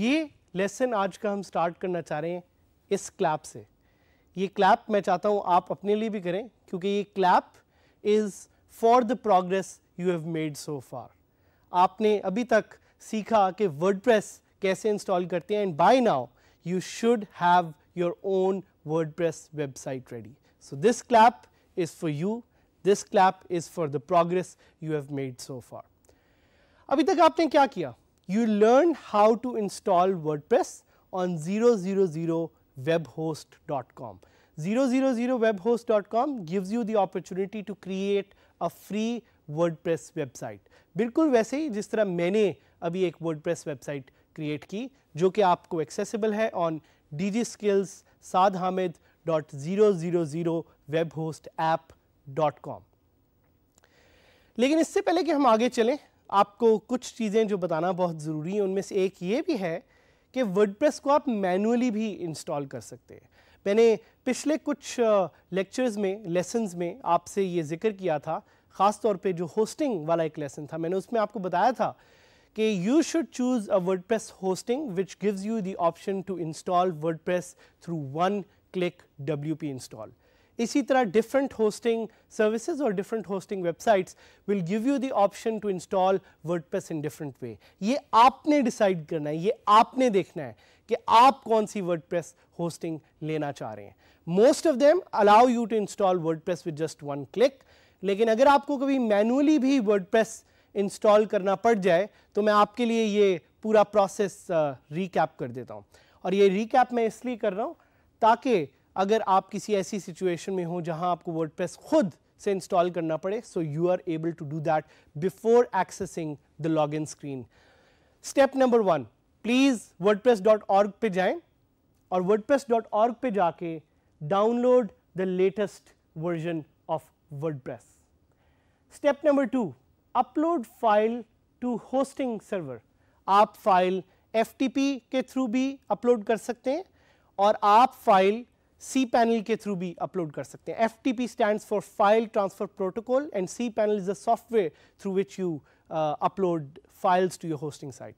ये लेसन आज का हम स्टार्ट करना चाह रहे हैं इस क्लैप से ये क्लैप मैं चाहता हूँ आप अपने लिए भी करें क्योंकि ये clap is for the progress you have made so far आपने अभी तक सीखा कि वर्ड कैसे इंस्टॉल करते हैं and by now you should have your own word website ready so this clap is for you this clap is for the progress you have made so far अभी तक आपने क्या किया you learn how to install WordPress on 000webhost.com. 000webhost.com gives you the opportunity to create a free WordPress website. बिल्कुल वैसे ही जिस तरह मैंने अभी एक WordPress website create की जो कि आपको accessible है on D G skills Saad Hamid dot zero zero zero web host app dot com लेकिन इससे पहले कि हम आगे चलें आपको कुछ चीज़ें जो बताना बहुत ज़रूरी हैं उनमें से एक ये भी है कि वर्ड को आप मैनुअली भी इंस्टॉल कर सकते हैं मैंने पिछले कुछ लेक्चर्स में लेसन्स में आपसे ये जिक्र किया था ख़ास तौर पे जो होस्टिंग वाला एक लेसन था मैंने उसमें आपको बताया था कि you should choose a press hosting which gives you the option to install press through one click W P install इसी तरह डिफरेंट होस्टिंग सर्विसेज और different hosting websites will give you the option to install word in different way ये आपने decide करना है ये आपने देखना है कि आप कौन सी वर्ड होस्टिंग लेना चाह रहे हैं most of them allow you to install word press with just one click लेकिन अगर आपको कभी मैनुअली भी वर्ड प्रेस इंस्टॉल करना पड़ जाए तो मैं आपके लिए ये पूरा प्रोसेस रिकैप uh, कर देता हूँ और ये रिकैप मैं इसलिए कर रहा हूँ ताकि अगर आप किसी ऐसी सिचुएशन में हो जहां आपको वर्ड खुद से इंस्टॉल करना पड़े so you are able to do that before accessing the log in screen step number one please word press dot org पे जाए और वर्ड प्रेस डॉट ऑर्ग पे जाके download the latest version of word press step number two upload file to hosting server आप file F के through भी upload कर सकते हैं और आप फाइल सी पैनल के थ्रू भी अपलोड कर सकते हैं F T P stand for file transfer protocol and C panel is a software through which you upload files to your hosting site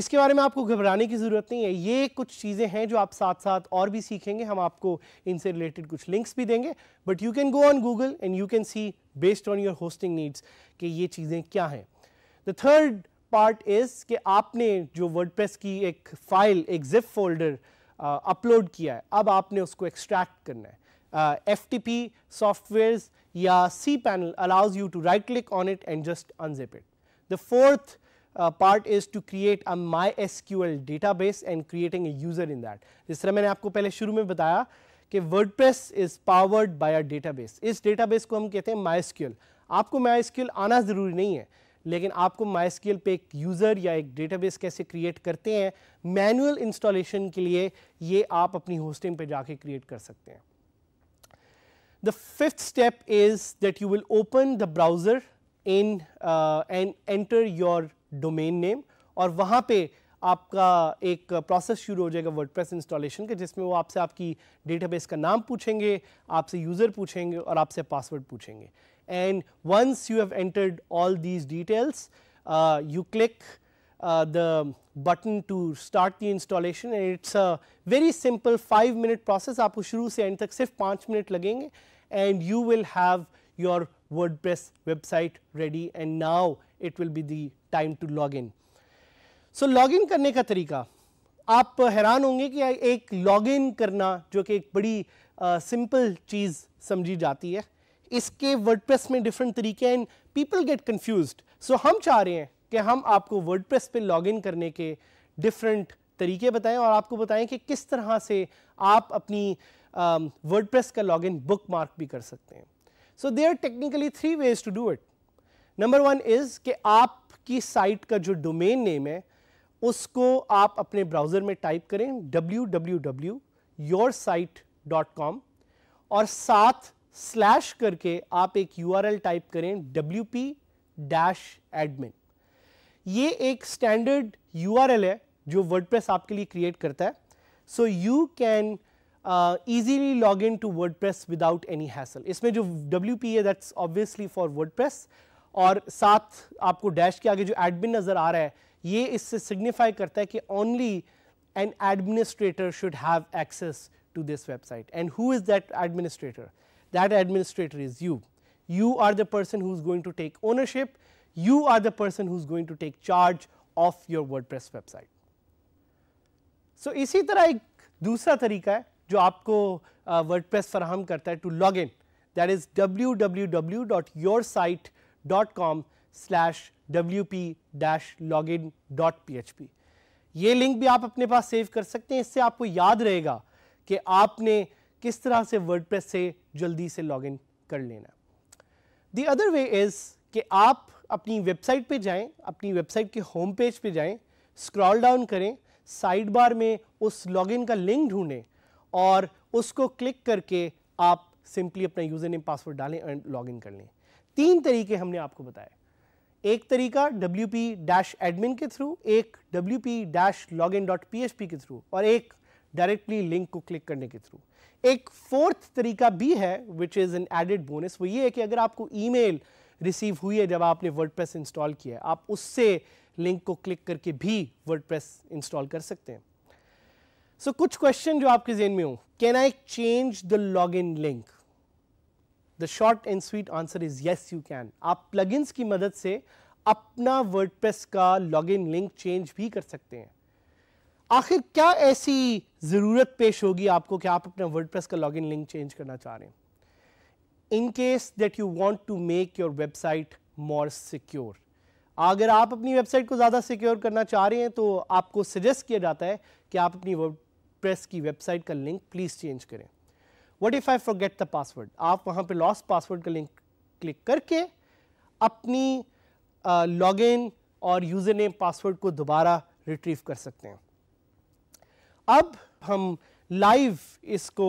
इसके बारे में आपको घबराने की ज़रूरत नहीं है ये कुछ चीज़ें हैं जो आप साथ साथ और भी सीखेंगे हम आपको इनसे रिलेटेड कुछ लिंक्स भी देंगे but you can go on Google and you can see based on your hosting needs कि ये चीज़ें क्या हैं द थर्ड पार्ट इज़ कि आपने जो वर्ड की एक फाइल एक जिप फोल्डर अपलोड किया है अब आपने उसको एक्सट्रैक्ट करना है एफ टी पी सॉफ्टवेयर या C panel allows you to right click on it and just unzip it the fourth part is to create a my S Q L data base and creating a user in that जिस तरह मैंने आपको पहले शुरू में बताया कि word press is powered by a data base इस डेटा बेस को हम कहते हैं माई एस क्यू एल आपको माई एस क्यू एल आना ज़रूरी नहीं है लेकिन आपको स्केल पे एक यूज़र या एक डेटाबेस कैसे क्रिएट करते हैं मैनुअल इंस्टॉलेशन के लिए ये आप अपनी होस्टिंग पे जाके क्रिएट कर सकते हैं the fifth step is that you will open the browser in and enter your domain name और वहाँ पे आपका एक प्रोसेस शुरू हो जाएगा वर्ड प्रेस इंस्टॉलेशन का जिसमें वो आपसे आपकी डेटाबेस का नाम पूछेंगे आपसे यूज़र पूछेंगे और आपसे पासवर्ड पूछेंगे and once you have entered all these details you click the button to start the installation and it's a very simple five minute process आपको शुरू से एंड तक सिर्फ पाँच मिनट लगेंगे and you will have your word press website ready and now it will be the time to log in so login करने का तरीका आप हैरान होंगे कि एक लॉगिन करना जो कि एक बड़ी सिंपल चीज़ समझी जाती है इसके वर्डप्रेस में डिफरेंट तरीके हैं and people get confuse so हम चाह रहे हैं कि हम आपको वर्डप्रेस पे लॉगिन करने के डिफरेंट तरीके बताएं और आपको बताएं कि किस तरह से आप अपनी वर्डप्रेस का लॉगिन बुक मार्क भी कर सकते हैं so they are technically three ways to do it number one is कि आपकी साइट का जो डोमेन नेम है उसको आप अपने ब्राउज़र में टाइप करें www.yoursite.com और साथ स्लैश करके आप एक यू टाइप करें wp डैश एडमिन ये एक स्टैंडर्ड यू है जो वर्डप्रेस आपके लिए क्रिएट करता है so you can easily log in to word press without any hassle इसमें जो डब्ल्यू पी है that's obviously for word press और साथ आपको डैश के आगे जो एडमिन नज़र आ रहा है ये इससे सिग्निफाई करता है कि only an administrator should have access to this website and who is that administrator that administrator is you you are the person who is going to take ownership you are the person who is going to take charge of your word press website so इसी तरह एक दूसरा तरीका है जो आपको word press फराहम करता है to log in that is W W W dot your site dot com slash wp-login.php ये लिंक भी आप अपने पास सेव कर सकते हैं इससे आपको याद रहेगा कि आपने किस तरह से वर्डप्रेस से जल्दी से लॉगिन कर लेना दी अदर वे इज़ कि आप अपनी वेबसाइट पे जाएं अपनी वेबसाइट के होम पेज पे जाएं स्क्रॉल डाउन करें साइड बार में उस लॉगिन का लिंक ढूंढें और उसको क्लिक करके आप सिंपली अपना यूज़र नेम पासवर्ड डालें एंड लॉगिन कर लें तीन तरीके हमने आपको बताए एक तरीका डब्ल्यू पी डैश एडमिन के थ्रू एक W P dash log in dot P H P के थ्रू और एक डायरेक्टली लिंक को क्लिक करने के थ्रू एक फोर्थ तरीका भी है which is an added bonus वो ये है कि अगर आपको ई मेल रिसीव हुई है जब आपने वर्ड प्रेस इंस्टॉल किया है आप उससे लिंक को क्लिक करके भी वर्ड प्रेस इंस्टॉल कर सकते हैं सो so, कुछ क्वेश्चन जो आपके जेन में हो can I change the log in link the short and sweet answer is yes you can आप प्लग की मदद से अपना वर्ड का इन लिंक चेंज भी कर सकते हैं आखिर क्या ऐसी ज़रूरत पेश होगी आपको कि आप अपना वर्ड का इन लिंक चेंज करना चाह रहे हैं in case that you want to make your website more secure अगर आप अपनी वेबसाइट को ज़्यादा सिक्योर करना चाह रहे हैं तो आपको सजेस्ट किया जाता है कि आप अपनी वर्ड की वेबसाइट का लिंक प्लीज़ चेंज करें what if I forget the password आप वहाँ पे लॉस्ट पासवर्ड का लिंक क्लिक करके अपनी लॉगिन uh, और यूज़र नेम पासवर्ड को दोबारा रिट्रीव कर सकते हैं अब हम लाइव इसको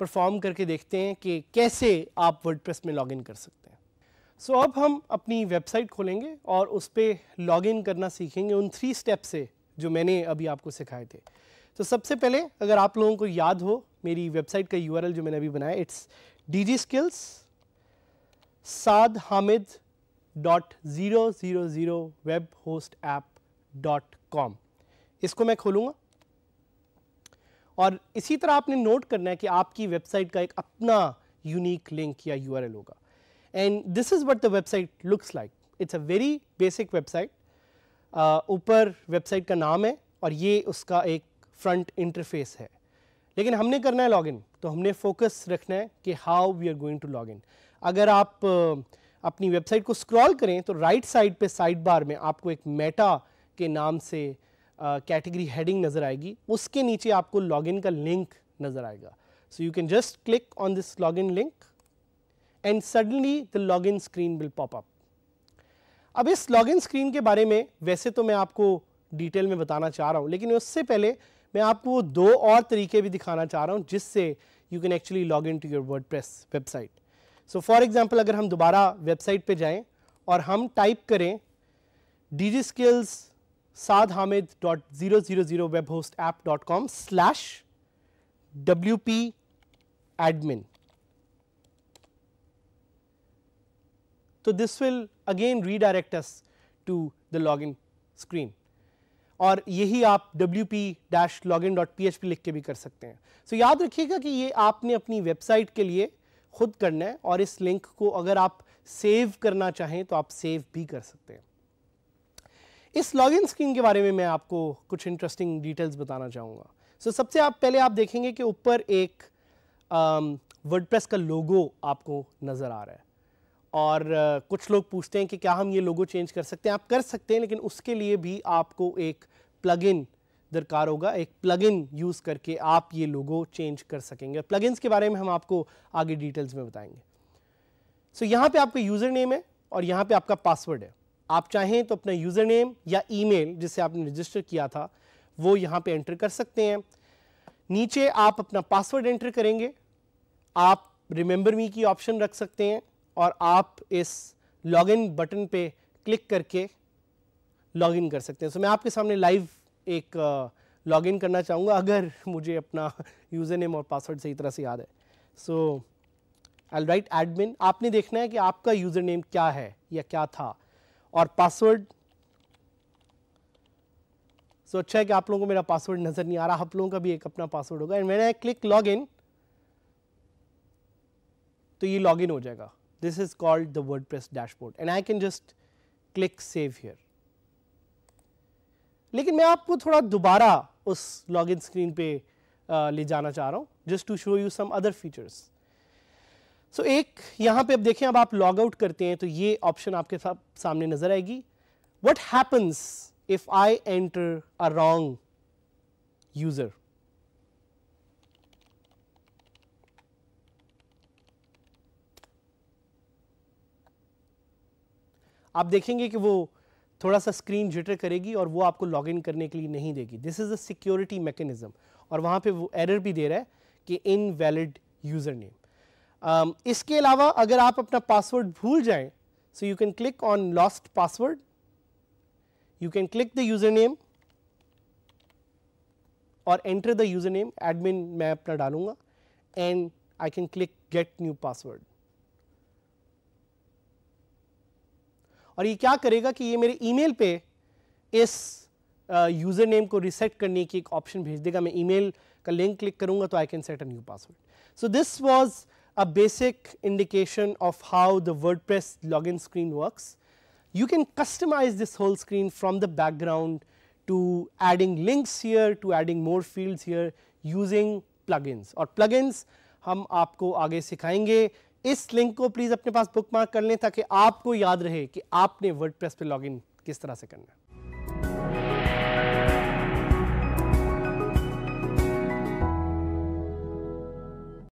परफॉर्म करके देखते हैं कि कैसे आप वर्डप्रेस में लॉगिन कर सकते हैं सो so, अब हम अपनी वेबसाइट खोलेंगे और उस पर लॉगिन करना सीखेंगे उन थ्री स्टेप से जो मैंने अभी आपको सिखाए थे तो सबसे पहले अगर आप लोगों को याद हो मेरी वेबसाइट का यूआरएल जो मैंने अभी बनाया it's D G skills Saad Hamid dot zero zero zero web host app dot com इसको मैं खोलूँगा और इसी तरह आपने नोट करना है कि आपकी वेबसाइट का एक अपना यूनिक लिंक या यूआरएल होगा and this is what the website looks like it's a very basic website ऊपर वेबसाइट का नाम है और ये उसका एक फ्रंट इंटरफेस है लेकिन हमने करना है लॉगिन तो हमने फोकस रखना है कि how we are going to login अगर आप अपनी वेबसाइट को स्क्रॉल करें तो राइट साइड पे साइड बार में आपको एक मेटा के नाम से कैटेगरी हेडिंग नज़र आएगी उसके नीचे आपको लॉगिन का लिंक नज़र आएगा so you can just click on this login link and suddenly the log screen will pop up अब इस login स्क्रीन के बारे में वैसे तो मैं आपको डिटेल में बताना चाह रहा हूँ लेकिन उससे पहले मैं आपको वो दो और तरीके भी दिखाना चाह रहा हूँ जिससे you can actually log in to your word website so for example अगर हम दोबारा वेबसाइट पर जाएँ और हम टाइप करें D G skills Saad Hamid dot zero zero zero web host app dot com slash W P admin तो this will again redirect us the log in screen और यही आप एच पी लिख के भी कर सकते हैं सो so, याद रखिएगा कि ये आपने अपनी वेबसाइट के लिए खुद करना है और इस लिंक को अगर आप सेव करना चाहें तो आप सेव भी कर सकते हैं इस लॉगिन स्क्रीन के बारे में मैं आपको कुछ इंटरेस्टिंग डिटेल्स बताना चाहूँगा सो so, सबसे आप पहले आप देखेंगे कि ऊपर एक वर्डप्रेस का लोगो आपको नज़र आ रहा है और कुछ लोग पूछते हैं कि क्या हम ये लोगो चेंज कर सकते हैं आप कर सकते हैं लेकिन उसके लिए भी आपको एक इन दरकार होगा एक प्लगइन यूज़ करके आप ये लोगो चेंज कर सकेंगे प्लगइन्स के बारे में हम आपको आगे डिटेल्स में बताएंगे सो so, यहाँ पे आपका यूज़र नेम है और यहाँ पे आपका पासवर्ड है आप चाहें तो अपना यूज़र नेम या ईमेल जिसे आपने रजिस्टर किया था वो यहाँ पे एंटर कर सकते हैं नीचे आप अपना पासवर्ड एंटर करेंगे आप रिमेंबर मी की ऑप्शन रख सकते हैं और आप इस लॉगिन बटन पे क्लिक करके लॉगिन कर सकते हैं सो so, मैं आपके सामने लाइव एक लॉगिन करना चाहूँगा अगर मुझे अपना यूज़र नेम और पासवर्ड सही तरह से याद है सो आई राइट एडमिन आपने देखना है कि आपका यूज़र नेम क्या है या क्या था और पासवर्ड सो so, अच्छा है कि आप लोगों को मेरा पासवर्ड नज़र नहीं आ रहा आप लोगों का भी एक अपना पासवर्ड होगा एंड मैंने क्लिक लॉग इन तो ये लॉग इन हो जाएगा This is called the WordPress dashboard and I can just click save here. लेकिन मैं आपको थोड़ा दोबारा उस लॉगिन स्क्रीन पे ले जाना चाह रहा हूँ just to show you some other features so एक यहाँ पे अब देखें अब आप लॉग आउट करते हैं तो ये ऑप्शन आपके सामने नज़र आएगी what happens if I enter a wrong user आप देखेंगे कि वो थोड़ा सा स्क्रीन जिटर करेगी और वो आपको लॉग इन करने के लिए नहीं देगी this is a security mechanism और वहाँ पे वो एरर भी दे रहा है कि इन वैलिड यूज़र नेम इसके अलावा अगर आप अपना पासवर्ड भूल जाएं so you can click on lost password you can click the user name और enter the user name admin मैं अपना डालूंगा and I can click get new password और ये क्या करेगा कि ये मेरे ईमेल पे इस यूज़र नेम को रिसेट करने की एक ऑप्शन भेज देगा मैं ईमेल का लिंक क्लिक करूँगा तो I can set a new password so this was a basic indication of how the word press log in screen you can customize this whole screen from the background to adding links links to adding more more fields using plug plugins और इन्स हम आपको आगे सिखाएंगे इस link को please अपने पास book mark कर लें ताकि आपको याद रहे कि आपने वर्ड पे लॉगिन किस तरह से करना है